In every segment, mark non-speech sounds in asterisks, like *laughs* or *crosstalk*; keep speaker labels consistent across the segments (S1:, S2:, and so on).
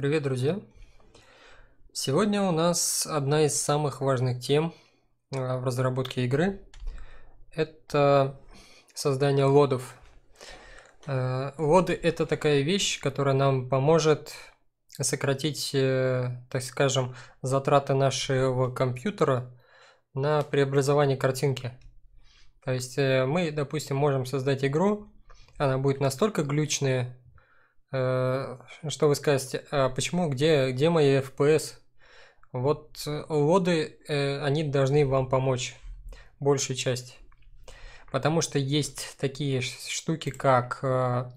S1: Привет, друзья! Сегодня у нас одна из самых важных тем э, в разработке игры. Это создание лодов. Э, лоды – это такая вещь, которая нам поможет сократить, э, так скажем, затраты нашего компьютера на преобразование картинки. То есть мы, допустим, можем создать игру, она будет настолько глючная, Э, что вы скажете? А почему, где, где мои FPS? Вот лоды, э, они должны вам помочь, большую часть. Потому что есть такие штуки, как, э,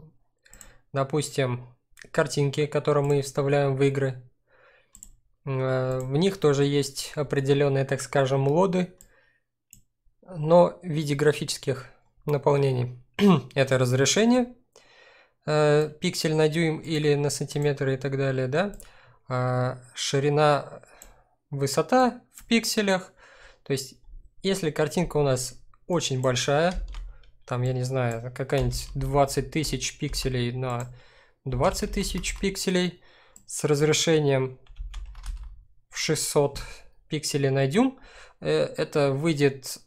S1: допустим, картинки, которые мы вставляем в игры. В них тоже есть определенные, так скажем, лоды, но в виде графических наполнений. *clears throat* Это разрешение, э, пиксель на дюйм или на сантиметр и так далее, да, э, ширина, высота в пикселях, то есть если картинка у нас очень большая, там, я не знаю, какая-нибудь 20 тысяч пикселей на 20 тысяч пикселей с разрешением в 600 пикселей на дюйм, э, это выйдет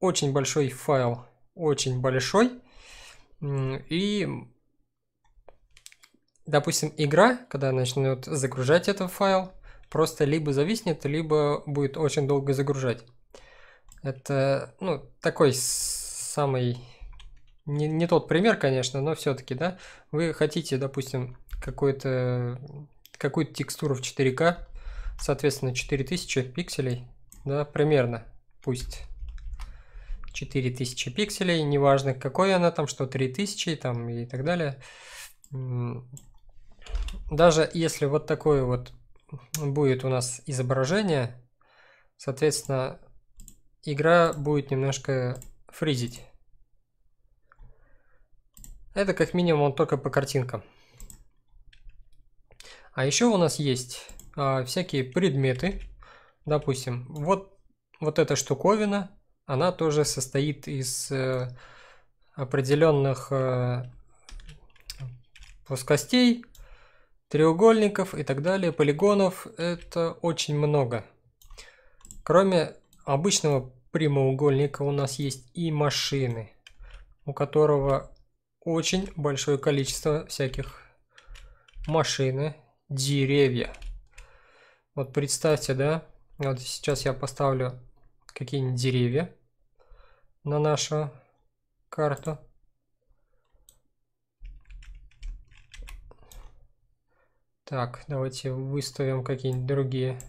S1: очень большой файл, очень большой, и допустим, игра, когда начнет загружать этот файл, просто либо зависнет, либо будет очень долго загружать. Это, ну, такой самый... Не, не тот пример, конечно, но все-таки, да, вы хотите, допустим, какую-то какую текстуру в 4К, соответственно, 4000 пикселей, да, примерно, пусть 4000 пикселей, неважно, какой она там, что 3000 там и так далее даже если вот такое вот будет у нас изображение, соответственно, игра будет немножко фризить. Это как минимум он только по картинкам. А еще у нас есть а, всякие предметы. Допустим, вот, вот эта штуковина, она тоже состоит из э, определенных э, плоскостей, треугольников и так далее, полигонов, это очень много. Кроме обычного прямоугольника у нас есть и машины, у которого очень большое количество всяких машины, деревья. Вот представьте, да, вот сейчас я поставлю какие-нибудь деревья на нашу карту. Так, давайте выставим какие-нибудь другие.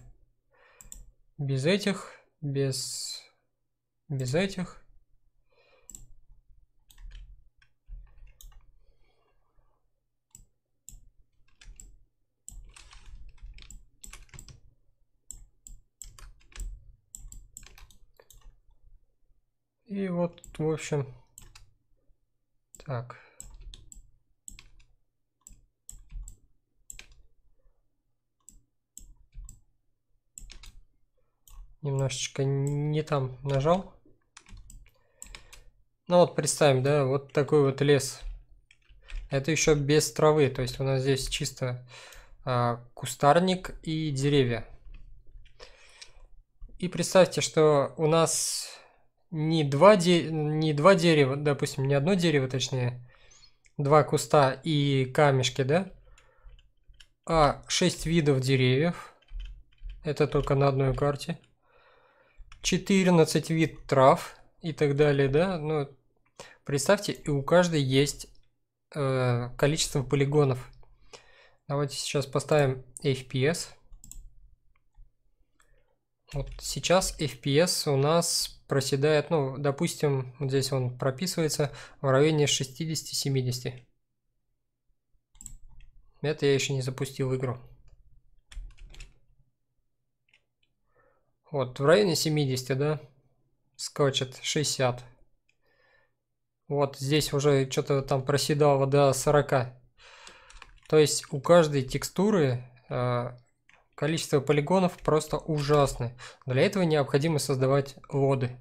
S1: Без этих, без, без этих. И вот, в общем, так, немножечко не там нажал. Ну вот представим, да, вот такой вот лес. Это еще без травы, то есть у нас здесь чисто э, кустарник и деревья. И представьте, что у нас не два, де... не два дерева, допустим, не одно дерево, точнее, два куста и камешки, да? А шесть видов деревьев. Это только на одной карте. 14 вид трав и так далее, да, ну, представьте, и у каждой есть э, количество полигонов. Давайте сейчас поставим FPS. Вот сейчас FPS у нас проседает, ну, допустим, вот здесь он прописывается в районе 60-70. Это я еще не запустил игру. Вот, в районе 70, да? Скачет 60. Вот здесь уже что-то там проседало до 40. То есть у каждой текстуры э, количество полигонов просто ужасное. Для этого необходимо создавать воды.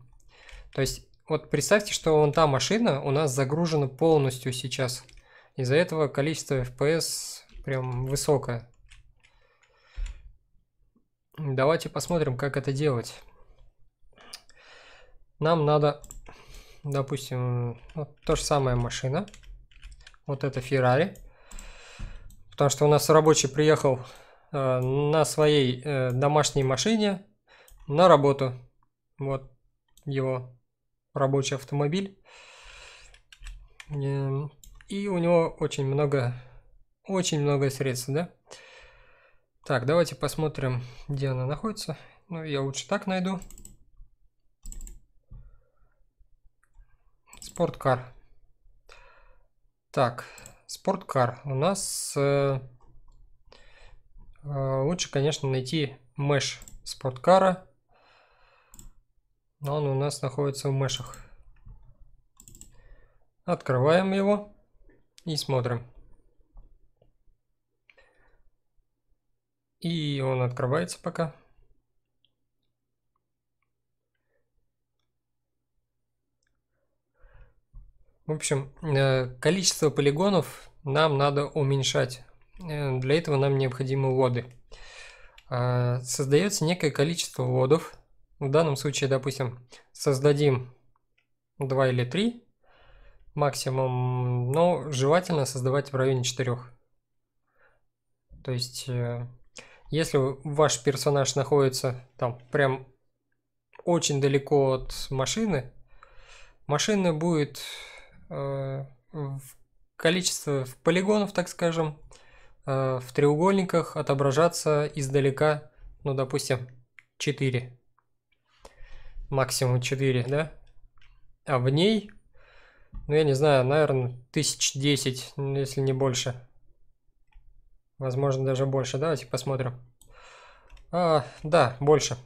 S1: То есть вот представьте, что вон та машина у нас загружена полностью сейчас. Из-за этого количество FPS прям высокое. Давайте посмотрим, как это делать. Нам надо, допустим, вот то же самое машина. Вот это Ferrari. Потому что у нас рабочий приехал э, на своей э, домашней машине на работу. Вот его рабочий автомобиль. Эм, и у него очень много, очень много средств, да? Так, давайте посмотрим, где она находится. Ну, я лучше так найду. Спорткар. Так, спорткар. У нас э, э, лучше, конечно, найти меш спорткара. Но Он у нас находится в мешах. Открываем его и смотрим. И он открывается пока. В общем, э, количество полигонов нам надо уменьшать. Э, для этого нам необходимы лоды. Э, создается некое количество лодов. В данном случае, допустим, создадим 2 или 3 максимум, но желательно создавать в районе 4. То есть если ваш персонаж находится там прям очень далеко от машины, машина будет э, в количестве в полигонов, так скажем, э, в треугольниках отображаться издалека, ну, допустим, 4. Максимум 4, да? А в ней, ну, я не знаю, наверное, тысяч десять, если не больше. Возможно, даже больше. Давайте посмотрим. А, да, больше.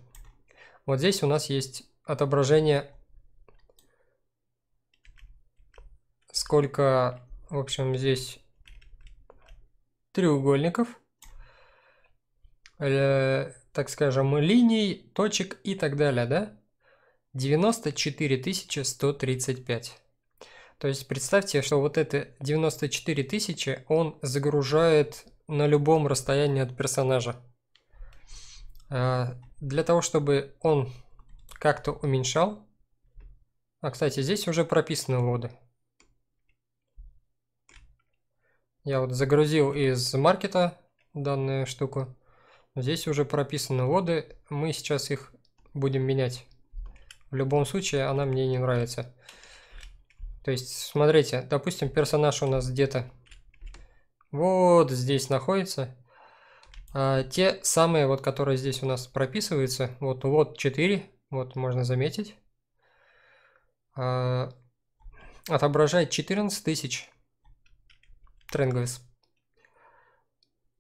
S1: Вот здесь у нас есть отображение, сколько, в общем, здесь треугольников, э, так скажем, линий, точек и так далее, да? 94 135. То есть представьте, что вот это 94 тысячи он загружает на любом расстоянии от персонажа. А, для того, чтобы он как-то уменьшал. А, кстати, здесь уже прописаны лоды. Я вот загрузил из маркета данную штуку. Здесь уже прописаны лоды. Мы сейчас их будем менять. В любом случае, она мне не нравится. То есть, смотрите, допустим, персонаж у нас где-то вот здесь находится. А, те самые, вот, которые здесь у нас прописываются. Вот, вот 4, вот можно заметить. А, отображает 14 тысяч тренговис.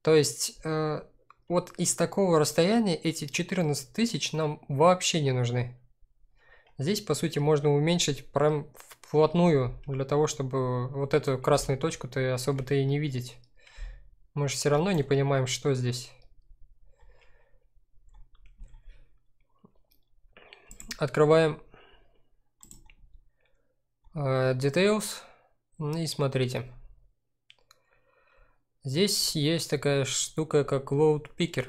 S1: То есть э, вот из такого расстояния эти 14 тысяч нам вообще не нужны. Здесь, по сути, можно уменьшить прям в вплотную, для того, чтобы вот эту красную точку-то особо-то и не видеть. Мы же все равно не понимаем, что здесь. Открываем э, Details и смотрите. Здесь есть такая штука, как Load Picker.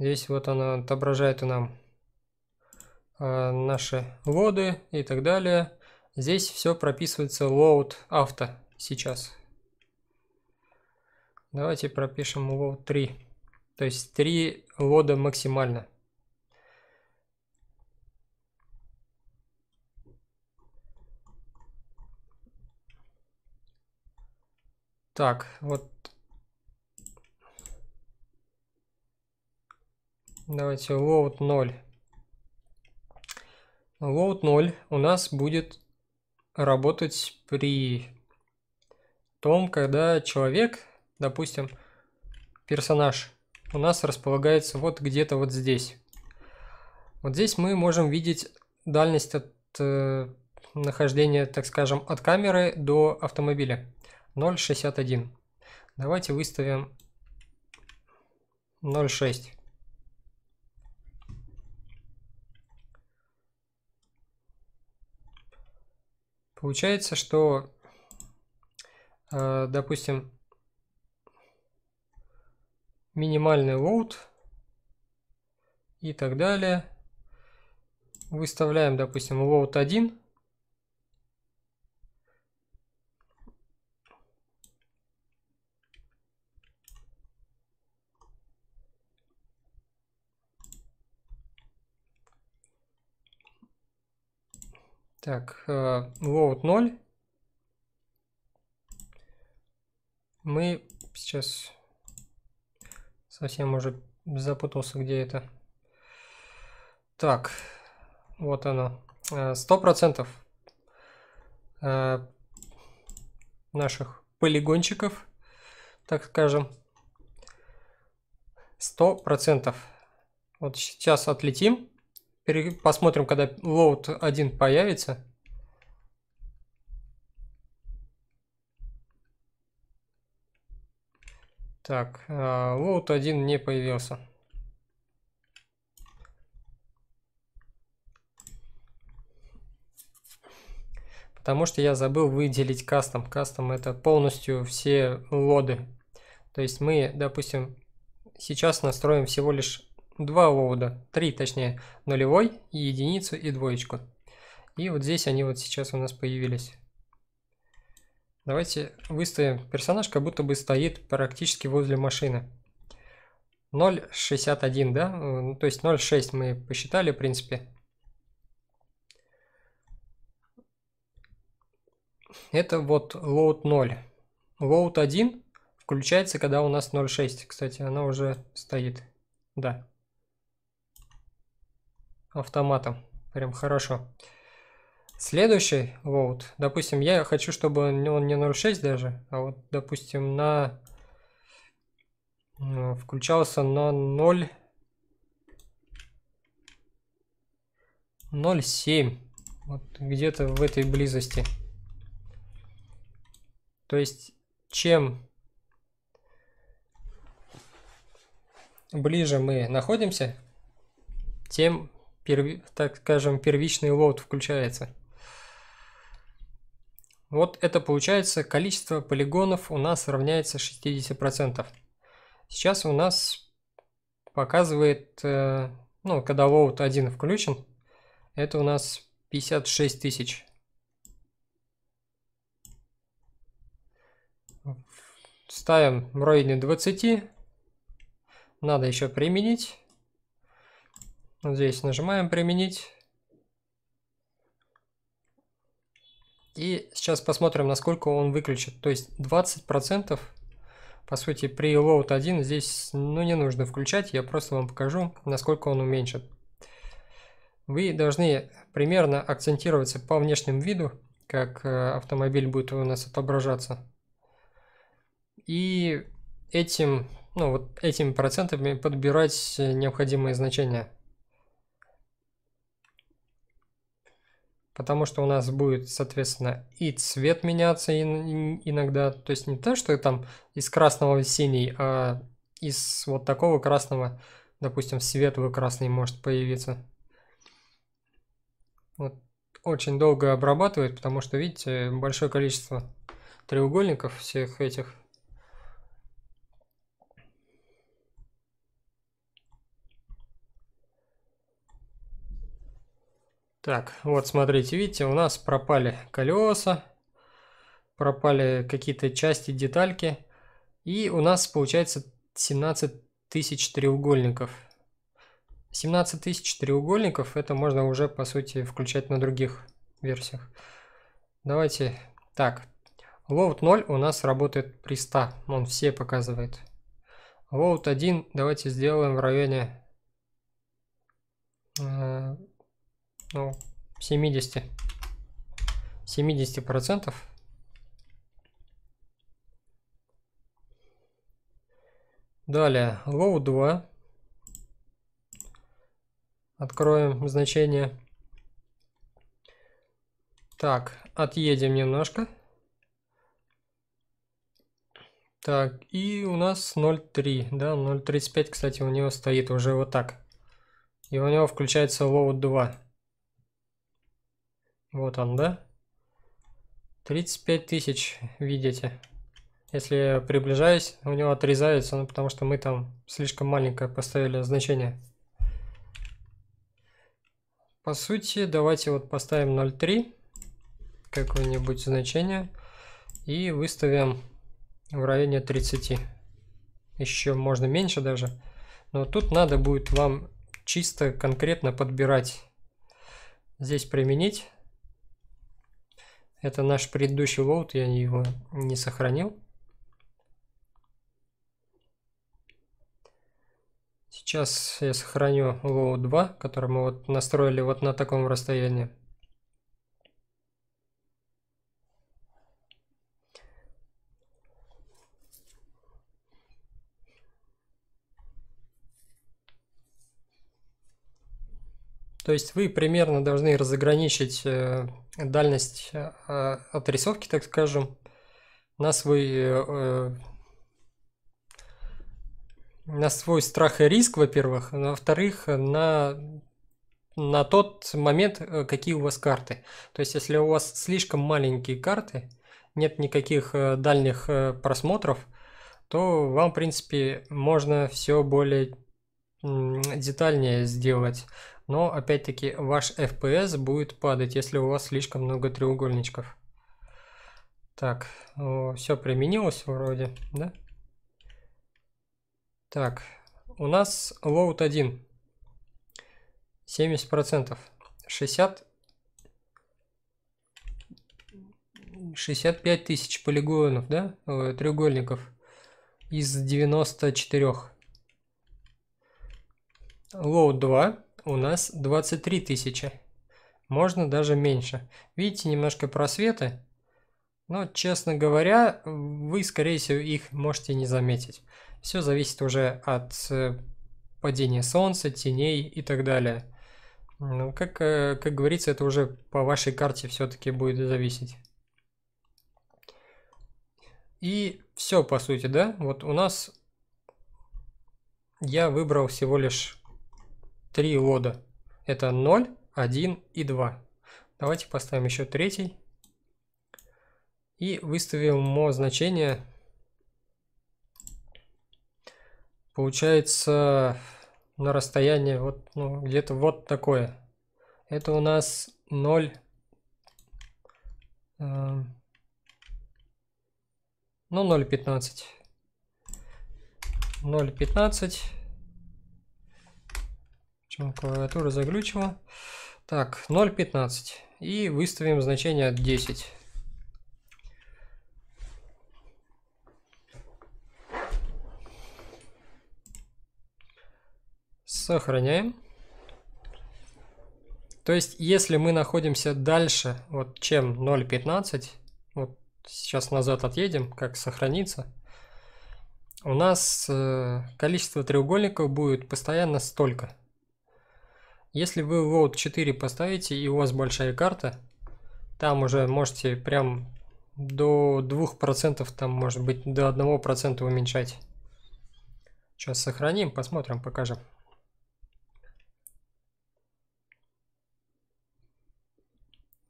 S1: Здесь вот она отображает нам а, наши воды и так далее. Здесь все прописывается load авто сейчас. Давайте пропишем load 3. То есть 3 лода максимально. Так, вот. Давайте load 0. Load 0 у нас будет работать при том, когда человек, допустим, персонаж у нас располагается вот где-то вот здесь. Вот здесь мы можем видеть дальность от э, нахождения, так скажем, от камеры до автомобиля. 0,61. Давайте выставим 0,6. Получается, что, э, допустим, минимальный load и так далее. Выставляем, допустим, load 1. Так, load э, 0. Мы сейчас совсем уже запутался, где это. Так, вот оно. Э, сто процентов э, наших полигончиков, так скажем. Сто процентов. Вот сейчас отлетим. Посмотрим, когда load 1 появится. Так, load э, 1 не появился. Потому что я забыл выделить кастом. Кастом это полностью все лоды. То есть мы, допустим, сейчас настроим всего лишь два овода, три точнее, нулевой, и единицу, и двоечку. И вот здесь они вот сейчас у нас появились. Давайте выставим персонаж, как будто бы стоит практически возле машины. 0,61, да? то есть 0,6 мы посчитали, в принципе. Это вот load 0. Load 1 включается, когда у нас 0,6. Кстати, она уже стоит. Да автоматом. Прям хорошо. Следующий вот допустим, я хочу, чтобы он, он не 0.6 даже, а вот, допустим, на ну, включался на 0 0.7 вот где-то в этой близости то есть чем ближе мы находимся тем перв... так скажем, первичный лот включается. Вот это получается, количество полигонов у нас равняется 60%. Сейчас у нас показывает, э, ну, когда лоут 1 включен, это у нас 56 тысяч. Ставим в районе 20. Надо еще применить. Вот здесь нажимаем «Применить». И сейчас посмотрим, насколько он выключит. То есть 20%, по сути, при Load 1 здесь ну, не нужно включать. Я просто вам покажу, насколько он уменьшит. Вы должны примерно акцентироваться по внешнему виду, как э, автомобиль будет у нас отображаться. И этим, ну, вот этими процентами подбирать э, необходимые значения. потому что у нас будет, соответственно, и цвет меняться иногда. То есть не то, что там из красного в синий, а из вот такого красного, допустим, светлый красный может появиться. Вот очень долго обрабатывает, потому что, видите, большое количество треугольников всех этих Так, вот смотрите, видите, у нас пропали колеса, пропали какие-то части, детальки. И у нас получается 17 тысяч треугольников. 17 тысяч треугольников, это можно уже, по сути, включать на других версиях. Давайте, так, load 0 у нас работает при 100, он все показывает. Load 1 давайте сделаем в районе э, ну, 70, 70 процентов. Далее, low 2. Откроем значение. Так, отъедем немножко. Так, и у нас 0.3, да, 0.35, кстати, у него стоит уже вот так. И у него включается low 2. Вот он, да? 35 тысяч, видите. Если я приближаюсь, у него отрезается, ну потому что мы там слишком маленькое поставили значение. По сути, давайте вот поставим 0.3, какое-нибудь значение, и выставим в районе 30. Еще можно меньше даже. Но тут надо будет вам чисто конкретно подбирать. Здесь применить это наш предыдущий лоуд, я его не сохранил. Сейчас я сохраню лоу 2, который мы вот настроили вот на таком расстоянии. То есть вы примерно должны разограничить э, дальность э, отрисовки, так скажем, на свой, э, на свой страх и риск, во-первых, а во-вторых, на на тот момент, какие у вас карты. То есть, если у вас слишком маленькие карты, нет никаких дальних просмотров, то вам, в принципе, можно все более детальнее сделать но опять-таки ваш FPS будет падать, если у вас слишком много треугольничков. Так, все применилось вроде, да? Так, у нас load 1, 70%, 60, 65 тысяч полигонов, да, э, треугольников из 94. Load 2, у нас 23 тысячи. Можно даже меньше. Видите, немножко просветы. Но, честно говоря, вы, скорее всего, их можете не заметить. Все зависит уже от э, падения солнца, теней и так далее. Ну, как, э, как говорится, это уже по вашей карте все-таки будет зависеть. И все, по сути, да? Вот у нас я выбрал всего лишь три лода. Это 0, 1 и 2. Давайте поставим еще третий. И выставим ему значение. Получается на расстояние вот ну, где-то вот такое. Это у нас 0. Э, ну, 0,15. 0,15. Почему клавиатура заглючила? Так, 0.15. И выставим значение 10. Сохраняем. То есть, если мы находимся дальше, вот чем 0.15, вот сейчас назад отъедем, как сохранится, у нас э, количество треугольников будет постоянно столько. Если вы Road 4 поставите и у вас большая карта, там уже можете прям до 2%, там может быть до 1% уменьшать. Сейчас сохраним, посмотрим, покажем.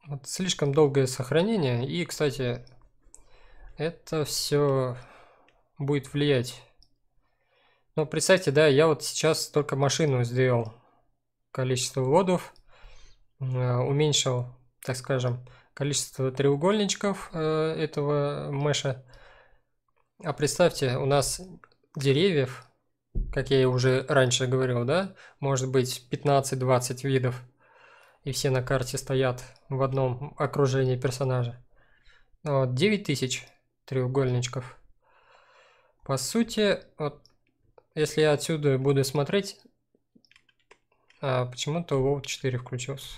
S1: Вот слишком долгое сохранение. И, кстати, это все будет влиять. Но представьте, да, я вот сейчас только машину сделал количество вводов, э, уменьшил, так скажем, количество треугольничков э, этого меша. А представьте, у нас деревьев, как я уже раньше говорил, да, может быть 15-20 видов, и все на карте стоят в одном окружении персонажа. Ну вот, 9000 треугольничков. По сути, вот, если я отсюда буду смотреть, а, Почему-то Load 4 включился.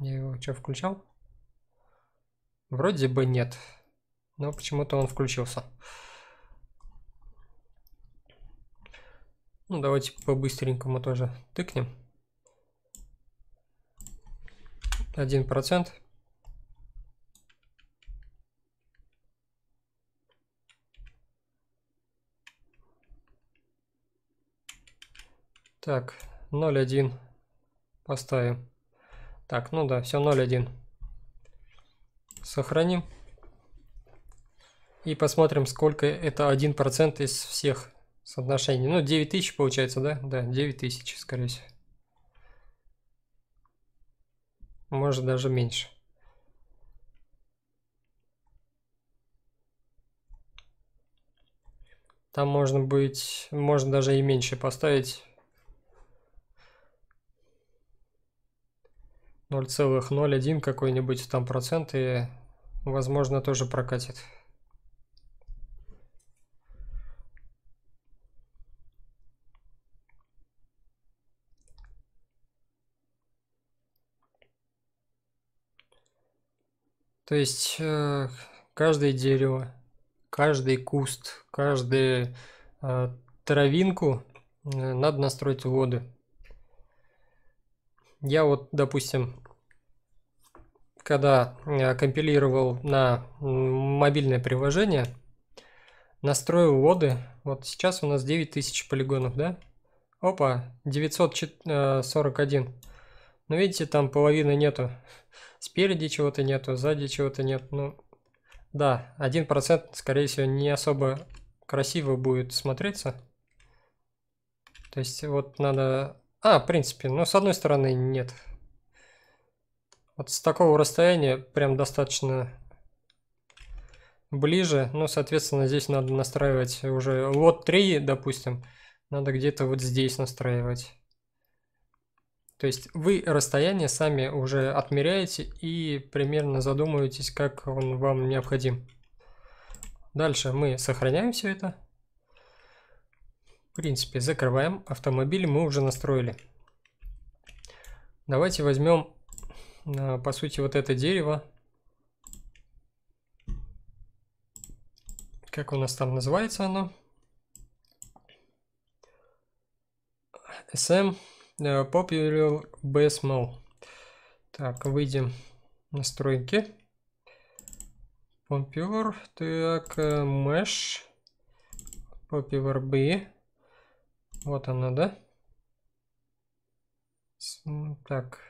S1: Я его что, включал? Вроде бы нет. Но почему-то он включился. Ну, давайте по-быстренькому тоже тыкнем. 1%. Так, 0,1 поставим. Так, ну да, все 0,1. Сохраним. И посмотрим, сколько это 1% из всех соотношений. Ну, 9000 получается, да? Да, 9000, скорее всего. Может, даже меньше. Там можно быть, можно даже и меньше поставить 0,01 какой-нибудь там процент и возможно тоже прокатит. То есть э, каждое дерево, каждый куст, каждую э, травинку э, надо настроить воды. Я вот, допустим, когда э, компилировал на мобильное приложение, настроил воды. Вот сейчас у нас 9000 полигонов, да? Опа, 941. Э, ну, видите, там половины нету. Спереди чего-то нету, сзади чего-то нет. Ну, да, 1% скорее всего не особо красиво будет смотреться. То есть вот надо... А, в принципе, ну, с одной стороны нет. Вот с такого расстояния прям достаточно ближе. Ну, соответственно, здесь надо настраивать уже лот 3, допустим. Надо где-то вот здесь настраивать. То есть вы расстояние сами уже отмеряете и примерно задумываетесь, как он вам необходим. Дальше мы сохраняем все это. В принципе, закрываем. Автомобиль мы уже настроили. Давайте возьмем а, по сути, вот это дерево. Как у нас там называется оно? SM э, Popular BSML. Так, выйдем в настройки. Popular, так, э, Mesh, Popular B. Вот она, да? Так,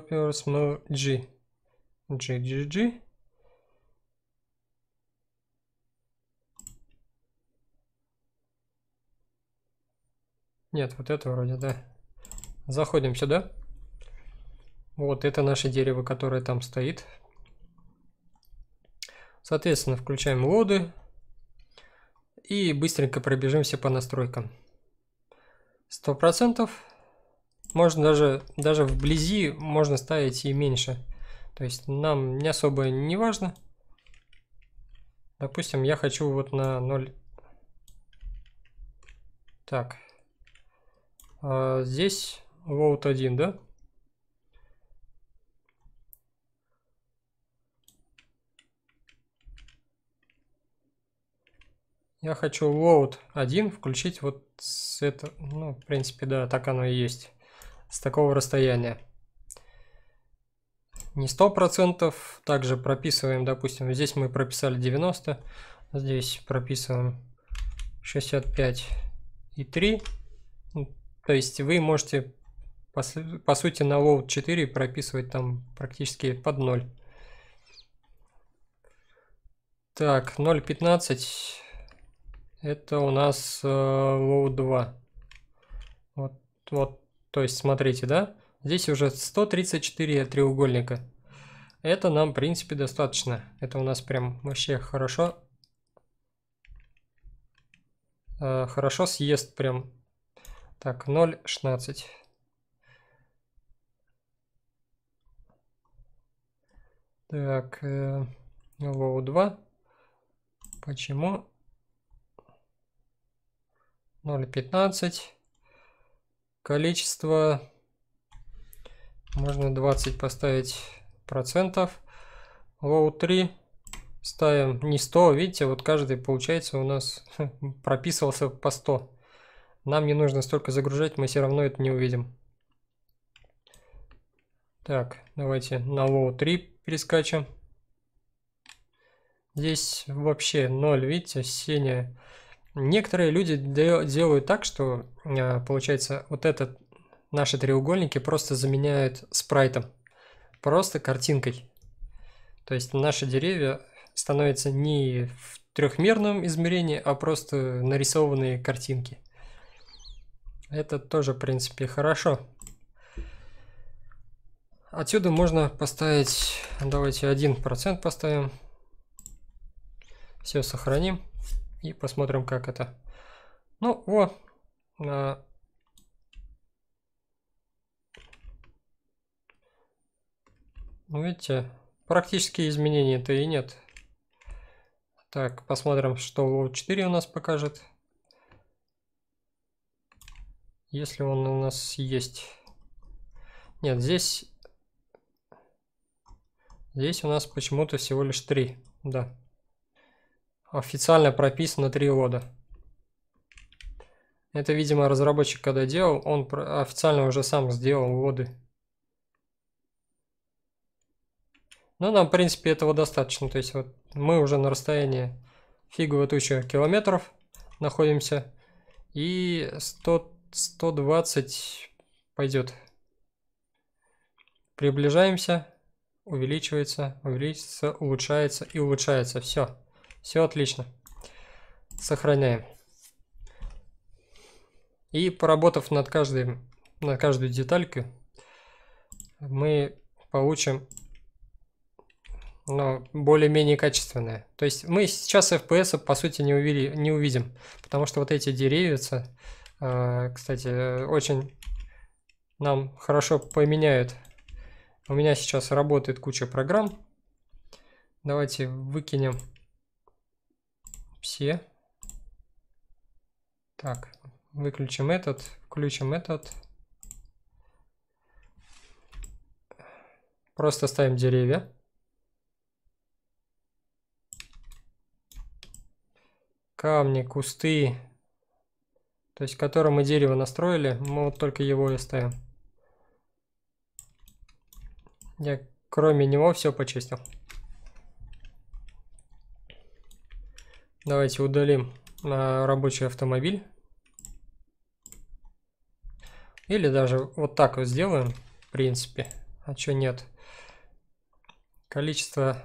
S1: Copiers, ну, G. G, G, G. Нет, вот это вроде, да. Заходим сюда. Вот это наше дерево, которое там стоит. Соответственно, включаем лоды. И быстренько пробежимся по настройкам. 100%. Можно даже, даже вблизи можно ставить и меньше. То есть нам не особо не важно. Допустим, я хочу вот на 0. Так. А здесь вот 1, да? Я хочу load 1 включить вот с этого. Ну, в принципе, да, так оно и есть с такого расстояния. Не 100%, также прописываем, допустим, здесь мы прописали 90, здесь прописываем 65 и 3. Ну, то есть вы можете, по, по сути, на load 4 прописывать там практически под 0. Так, 0.15 это у нас э, load 2. Вот, вот то есть, смотрите, да, здесь уже 134 треугольника. Это нам, в принципе, достаточно. Это у нас прям вообще хорошо. Э, хорошо съест прям. Так, 0,16. Так, э, low 2. Почему? 0,15 количество можно 20 поставить процентов. Low 3 ставим не 100, видите, вот каждый получается у нас *laughs* прописывался по 100. Нам не нужно столько загружать, мы все равно это не увидим. Так, давайте на low 3 перескачем. Здесь вообще 0, видите, синяя Некоторые люди делают так, что э, получается вот этот наши треугольники просто заменяют спрайтом, просто картинкой. То есть наши деревья становятся не в трехмерном измерении, а просто нарисованные картинки. Это тоже, в принципе, хорошо. Отсюда можно поставить, давайте 1% поставим. Все сохраним и посмотрим, как это. Ну, вот. Э, ну, видите, практически изменений-то и нет. Так, посмотрим, что low 4 у нас покажет. Если он у нас есть. Нет, здесь... Здесь у нас почему-то всего лишь 3. Да официально прописано 3 года. Это, видимо, разработчик когда делал, он официально уже сам сделал годы. Но ну, нам, в принципе, этого достаточно. То есть вот мы уже на расстоянии фиговой тучи километров находимся. И 100, 120 пойдет. Приближаемся, увеличивается, увеличится, улучшается и улучшается. Все. Все отлично. Сохраняем. И поработав над, каждой, над каждой деталькой, мы получим но ну, более-менее качественное. То есть мы сейчас FPS по сути не, увели, не увидим, потому что вот эти деревья, э, кстати, очень нам хорошо поменяют. У меня сейчас работает куча программ. Давайте выкинем все. Так, выключим этот, включим этот. Просто ставим деревья. Камни, кусты. То есть, которым мы дерево настроили, мы вот только его и ставим. Я кроме него все почистил. Давайте удалим а, рабочий автомобиль. Или даже вот так вот сделаем, в принципе. А что нет? Количество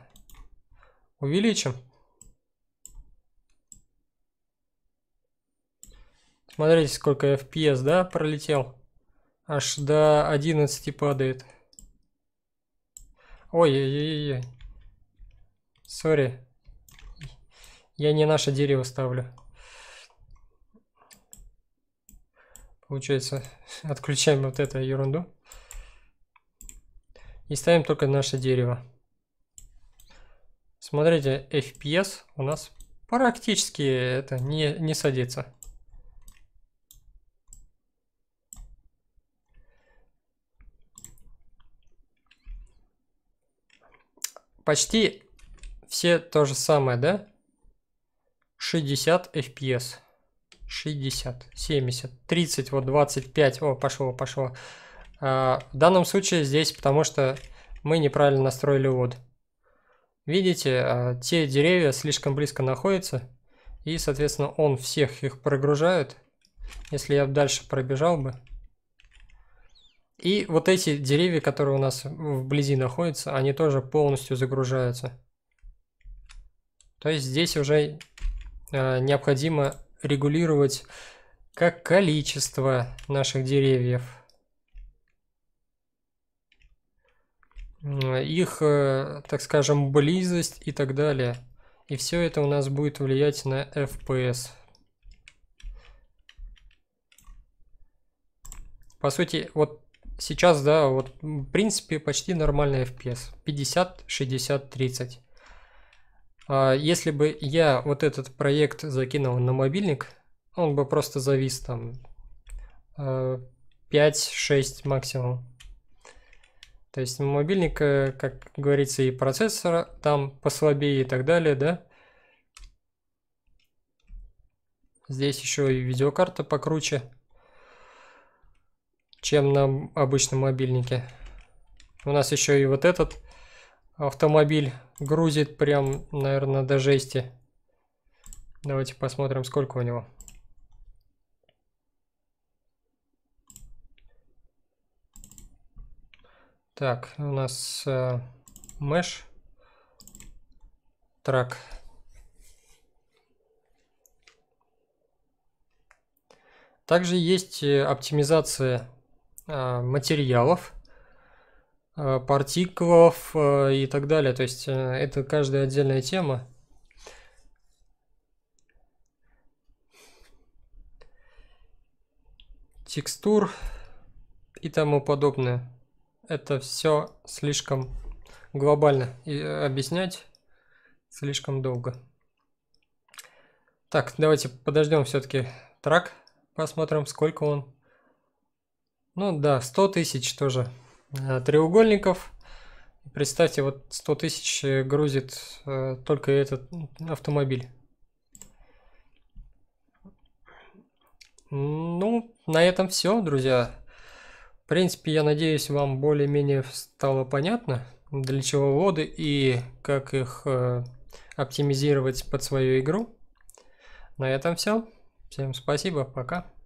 S1: увеличим. Смотрите, сколько FPS, да, пролетел. Аж до 11 падает. Ой-ой-ой-ой. Сори. -ой -ой -ой. Я не наше дерево ставлю. Получается, *laughs* отключаем вот эту ерунду. И ставим только наше дерево. Смотрите, FPS у нас практически это не, не садится. Почти все то же самое, да? 60 FPS. 60, 70, 30, вот 25. О, пошло, пошло. А, в данном случае здесь, потому что мы неправильно настроили вод. Видите, а, те деревья слишком близко находятся, и, соответственно, он всех их прогружает. Если я дальше пробежал бы. И вот эти деревья, которые у нас вблизи находятся, они тоже полностью загружаются. То есть здесь уже а, необходимо регулировать как количество наших деревьев, их, э, так скажем, близость и так далее. И все это у нас будет влиять на FPS. По сути, вот сейчас, да, вот в принципе почти нормальный FPS. 50, 60, 30. А, если бы я вот этот проект закинул на мобильник, он бы просто завис там 5-6 э, максимум. То есть мобильник, э, как говорится, и процессор там послабее и так далее, да? Здесь еще и видеокарта покруче, чем на обычном мобильнике. У нас еще и вот этот автомобиль грузит прям, наверное, до жести. Давайте посмотрим, сколько у него. Так, у нас э, mesh трак. Также есть э, оптимизация э, материалов. Э, партиклов э, и так далее. То есть э, это каждая отдельная тема. Текстур и тому подобное. Это все слишком глобально и объяснять слишком долго. Так, давайте подождем все-таки трак, посмотрим, сколько он. Ну да, 100 тысяч тоже. Э, треугольников. Представьте, вот 100 тысяч э, грузит э, только этот автомобиль. Ну, на этом все, друзья. В принципе, я надеюсь, вам более-менее стало понятно, для чего воды и как их оптимизировать под свою игру. На этом все. Всем спасибо, пока.